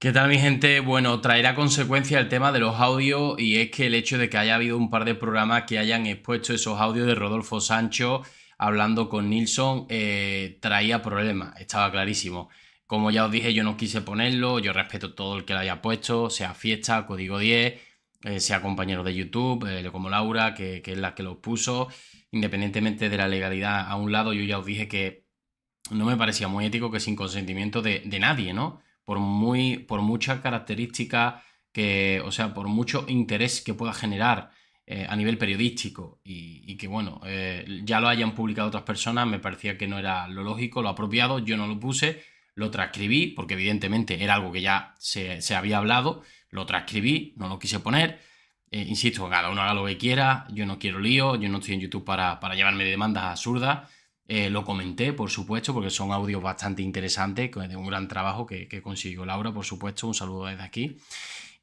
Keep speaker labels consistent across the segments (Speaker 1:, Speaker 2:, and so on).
Speaker 1: ¿Qué tal mi gente? Bueno, traerá consecuencia el tema de los audios y es que el hecho de que haya habido un par de programas que hayan expuesto esos audios de Rodolfo Sancho hablando con Nilsson eh, traía problemas, estaba clarísimo. Como ya os dije, yo no quise ponerlo, yo respeto todo el que lo haya puesto, sea Fiesta, Código 10, eh, sea compañero de YouTube, eh, como Laura, que, es la que los puso. Independientemente de la legalidad a un lado, yo ya os dije que no me parecía muy ético que sin consentimiento de nadie, ¿no? por, muy, por mucha característica que, o sea, por mucho interés que pueda generar eh, a nivel periodístico y, que, bueno, eh, ya lo hayan publicado otras personas, me parecía que no era lo lógico, lo apropiado, yo no lo puse, lo transcribí, porque evidentemente era algo que ya se, había hablado, lo transcribí, no lo quise poner. Eh, insisto, cada uno haga lo que quiera, yo no quiero lío, yo no estoy en YouTube para, llevarme demandas absurdas. Eh, lo comenté, por supuesto, porque son audios bastante interesantes, de un gran trabajo que, consiguió Laura, por supuesto. Un saludo desde aquí.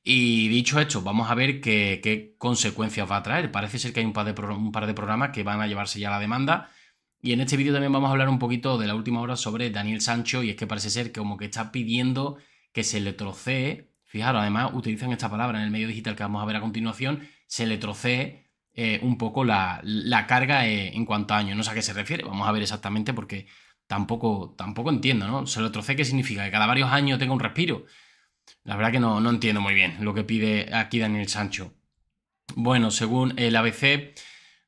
Speaker 1: Y dicho esto, vamos a ver qué, consecuencias va a traer. Parece ser que hay un par, de un par de programas que van a llevarse ya la demanda. Y en este vídeo también vamos a hablar un poquito de la última hora sobre Daniel Sancho. Y es que parece ser que como que está pidiendo que se le trocee. Fijaros, además utilizan esta palabra en el medio digital que vamos a ver a continuación. Se le trocee eh, un poco la, carga eh, en cuanto a años. No sé a qué se refiere, vamos a ver exactamente porque tampoco, tampoco entiendo, ¿no? Se lo trocé, ¿qué significa? ¿Que cada varios años tenga un respiro? La verdad que no, no entiendo muy bien lo que pide aquí Daniel Sancho. Bueno, según el ABC,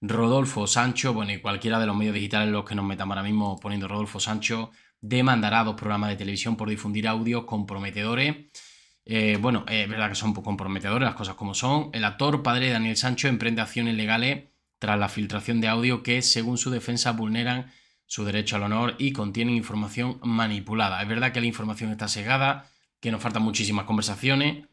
Speaker 1: Rodolfo Sancho, bueno, y cualquiera de los medios digitales los que nos metamos ahora mismo poniendo Rodolfo Sancho, demandará dos programas de televisión por difundir audios comprometedores eh, bueno, es verdad que son comprometedores las cosas como son. El actor padre Daniel Sancho emprende acciones legales tras la filtración de audio que, según su defensa, vulneran su derecho al honor y contienen información manipulada. Es verdad que la información está sesgada, que nos faltan muchísimas conversaciones,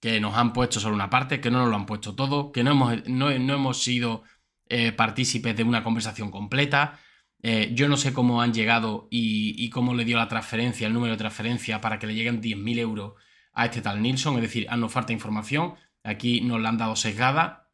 Speaker 1: que nos han puesto solo una parte, que no nos lo han puesto todo, que no hemos, no, hemos sido eh, partícipes de una conversación completa. Eh, yo no sé cómo han llegado y, y, cómo le dio la transferencia, el número de transferencia, para que le lleguen 10.000 euros a este tal Nilsson, es decir, ah, nos falta información, aquí nos la han dado sesgada,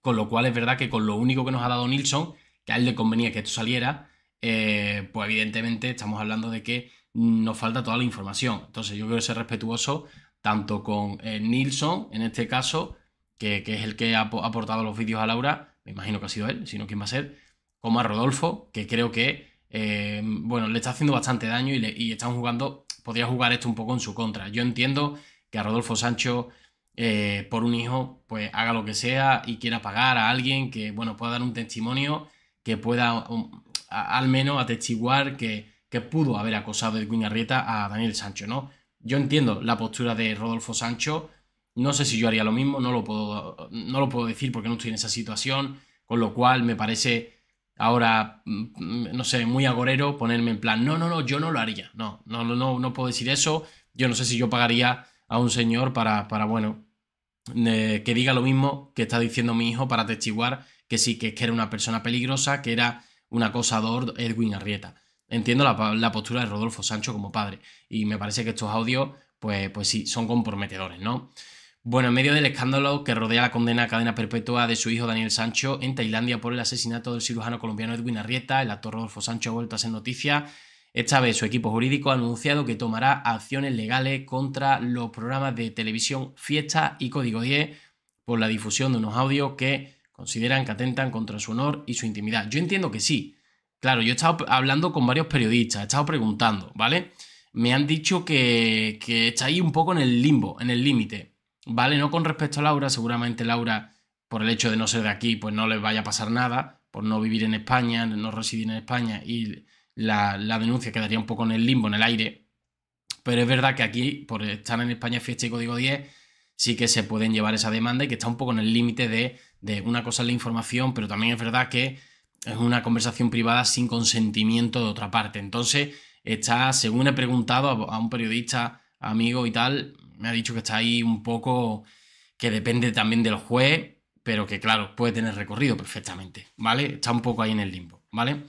Speaker 1: con lo cual es verdad que con lo único que nos ha dado Nilsson, que a él le convenía que esto saliera, eh, pues evidentemente estamos hablando de que nos falta toda la información. Entonces yo quiero ser respetuoso tanto con eh, Nilsson, en este caso, que, es el que ha aportado los vídeos a Laura, me imagino que ha sido él, sino no quién va a ser, como a Rodolfo, que creo que, eh, bueno, le está haciendo bastante daño y, le, y jugando podía jugar esto un poco en su contra. Yo entiendo que a Rodolfo Sancho, eh, por un hijo, pues haga lo que sea y quiera pagar a alguien que, bueno, pueda dar un testimonio que pueda um, al menos atestiguar que, pudo haber acosado Edwin Arrieta a Daniel Sancho, ¿no? Yo entiendo la postura de Rodolfo Sancho, no sé si yo haría lo mismo, no lo puedo, no lo puedo decir porque no estoy en esa situación, con lo cual me parece ahora, mm, no sé, muy agorero, ponerme en plan, no, no, no, yo no lo haría. No, no, no, no puedo decir eso. Yo no sé si yo pagaría a un señor para, para bueno, eh, que diga lo mismo que está diciendo mi hijo para atestiguar que sí, que, que era una persona peligrosa, que era un acosador Edwin Arrieta. Entiendo la, la, postura de Rodolfo Sancho como padre y me parece que estos audios, pues, pues sí, son comprometedores, ¿no? Bueno, en medio del escándalo que rodea la condena a cadena perpetua de su hijo Daniel Sancho en Tailandia por el asesinato del cirujano colombiano Edwin Arrieta, el actor Rodolfo Sancho ha vuelto a ser noticia. Esta vez su equipo jurídico ha anunciado que tomará acciones legales contra los programas de televisión Fiesta y Código 10 por la difusión de unos audios que consideran que atentan contra su honor y su intimidad. Yo entiendo que sí. Claro, yo he estado hablando con varios periodistas, he estado preguntando, ¿vale? Me han dicho que, que está ahí un poco en el limbo, en el límite ¿vale? No con respecto a Laura, seguramente Laura, por el hecho de no ser de aquí, pues no les vaya a pasar nada, por no vivir en España, no residir en España, y la, denuncia quedaría un poco en el limbo, en el aire. Pero es verdad que aquí, por estar en España Fiesta y Código 10, sí que se pueden llevar esa demanda y que está un poco en el límite de, de una cosa es la información, pero también es verdad que es una conversación privada sin consentimiento de otra parte. Entonces, está, según he preguntado a, un periodista, amigo y tal, me ha dicho que está ahí un poco que depende también del juez, pero que claro, puede tener recorrido perfectamente, ¿vale? Está un poco ahí en el limbo, ¿vale?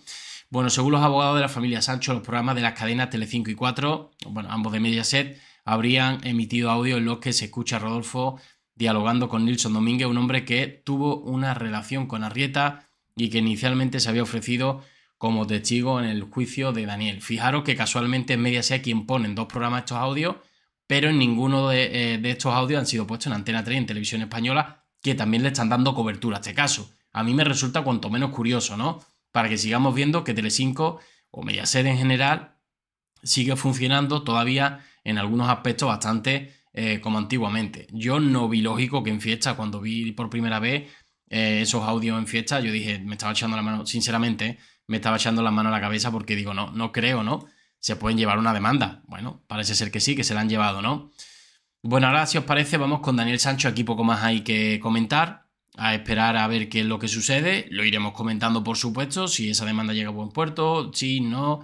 Speaker 1: Bueno, según los abogados de la familia Sancho, los programas de las cadenas Tele5 y 4, bueno, ambos de Mediaset, habrían emitido audio en los que se escucha Rodolfo dialogando con Nilson Domínguez, un hombre que tuvo una relación con Arrieta y que inicialmente se había ofrecido como testigo en el juicio de Daniel. Fijaros que casualmente es Mediaset quien pone en dos programas estos audios pero en ninguno eh, de, estos audios han sido puestos en Antena 3 en Televisión Española, que también le están dando cobertura a este caso. A mí me resulta cuanto menos curioso, ¿no? Para que sigamos viendo que Telecinco, o Mediaset en general, sigue funcionando todavía en algunos aspectos bastante eh, como antiguamente. Yo no vi lógico que en fiesta, cuando vi por primera vez eh, esos audios en fiesta, yo dije, me estaba echando la mano, sinceramente, me estaba echando la mano a la cabeza porque digo, no, no creo, ¿no? se pueden llevar una demanda. Bueno, parece ser que sí, que se la han llevado, ¿no? Bueno, ahora si os parece, vamos con Daniel Sancho, aquí poco más hay que comentar, a esperar a ver qué es lo que sucede, lo iremos comentando por supuesto, si esa demanda llega a buen puerto, si no,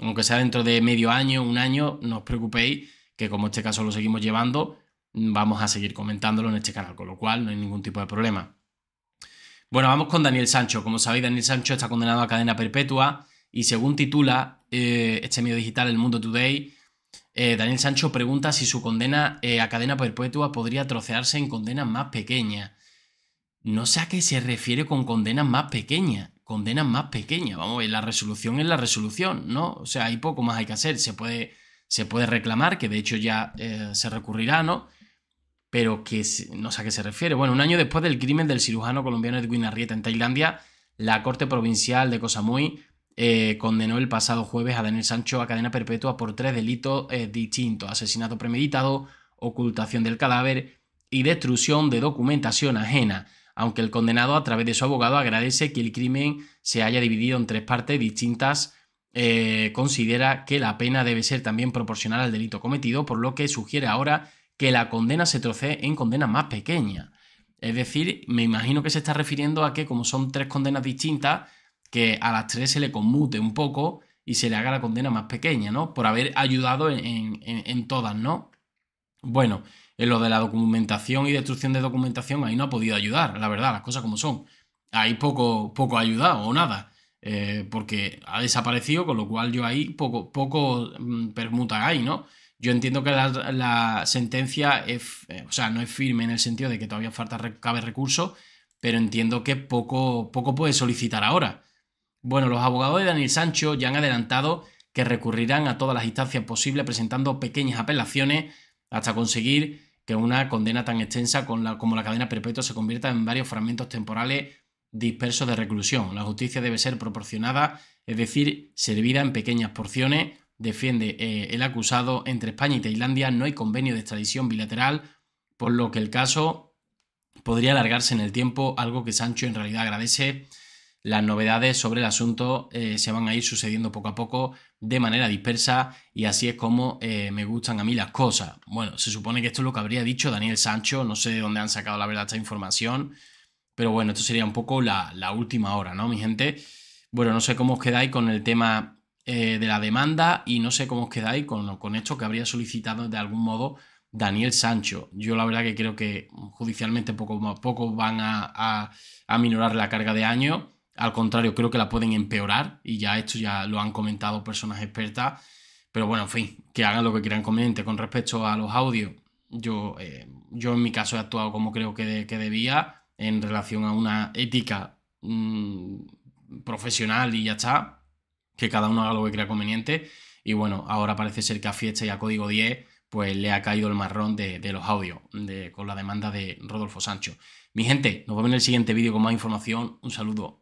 Speaker 1: aunque sea dentro de medio año, un año, no os preocupéis, que como este caso lo seguimos llevando, vamos a seguir comentándolo en este canal, con lo cual no hay ningún tipo de problema. Bueno, vamos con Daniel Sancho. Como sabéis, Daniel Sancho está condenado a cadena perpetua y según titula eh, este medio digital El Mundo Today, eh, Daniel Sancho pregunta si su condena eh, a cadena perpetua podría trocearse en condenas más pequeñas. No sé a qué se refiere con condenas más pequeñas. Condenas más pequeñas. Vamos a la resolución es la resolución, ¿no? O sea, hay poco más hay que hacer. Se puede, se puede reclamar, que de hecho ya se recurrirá, ¿no? Pero que no sé a qué se refiere. Bueno, un año después del crimen del cirujano colombiano Edwin Arrieta en Tailandia, la Corte Provincial de Koh Samui eh, condenó el pasado jueves a Daniel Sancho a cadena perpetua por tres delitos eh, distintos, asesinato premeditado, ocultación del cadáver y destrucción de documentación ajena, aunque el condenado a través de su abogado agradece que el crimen se haya dividido en tres partes distintas, eh, considera que la pena debe ser también proporcional al delito cometido, por lo que sugiere ahora que la condena se trocee en condena más pequeña Es decir, me imagino que se está refiriendo a que como son tres condenas distintas, que a las tres se le conmute un poco y se le haga la condena más pequeña, ¿no? Por haber ayudado en, todas, ¿no? Bueno, en lo de la documentación y destrucción de documentación, ahí no ha podido ayudar, la verdad, las cosas como son. Ahí poco, poco ha ayudado o nada. Eh, porque ha desaparecido, con lo cual yo ahí poco, poco mm, permuta hay, ¿no? Yo entiendo que la, sentencia es, eh, o sea, no es firme en el sentido de que todavía falta cabe recurso, pero entiendo que poco, poco puede solicitar ahora. Bueno, los abogados de Daniel Sancho ya han adelantado que recurrirán a todas las instancias posibles presentando pequeñas apelaciones hasta conseguir que una condena tan extensa como la cadena perpetua se convierta en varios fragmentos temporales dispersos de reclusión. La justicia debe ser proporcionada, es decir, servida en pequeñas porciones, defiende eh, el acusado. Entre España y Tailandia no hay convenio de extradición bilateral, por lo que el caso podría alargarse en el tiempo, algo que Sancho en realidad agradece las novedades sobre el asunto eh, se van a ir sucediendo poco a poco de manera dispersa y así es como eh, me gustan a mí las cosas. Bueno, se supone que esto es lo que habría dicho Daniel Sancho, no sé de dónde han sacado la verdad esta información, pero bueno, esto sería un poco la, última hora, ¿no, mi gente? Bueno, no sé cómo os quedáis con el tema eh, de la demanda y no sé cómo os quedáis con, con esto que habría solicitado de algún modo Daniel Sancho. Yo la verdad que creo que judicialmente poco, poco van a, a, a minorar la carga de año al contrario, creo que la pueden empeorar y ya esto ya lo han comentado personas expertas. Pero bueno, en fin, que hagan lo que quieran conveniente. Con respecto a los audios, yo, eh, yo en mi caso he actuado como creo que, debía en relación a una ética mm, profesional y ya está. Que cada uno haga lo que crea conveniente. Y bueno, ahora parece ser que a Fiesta y a Código 10 pues le ha caído el marrón de, los audios de, con la demanda de Rodolfo Sancho. Mi gente, nos vemos en el siguiente vídeo con más información. Un saludo.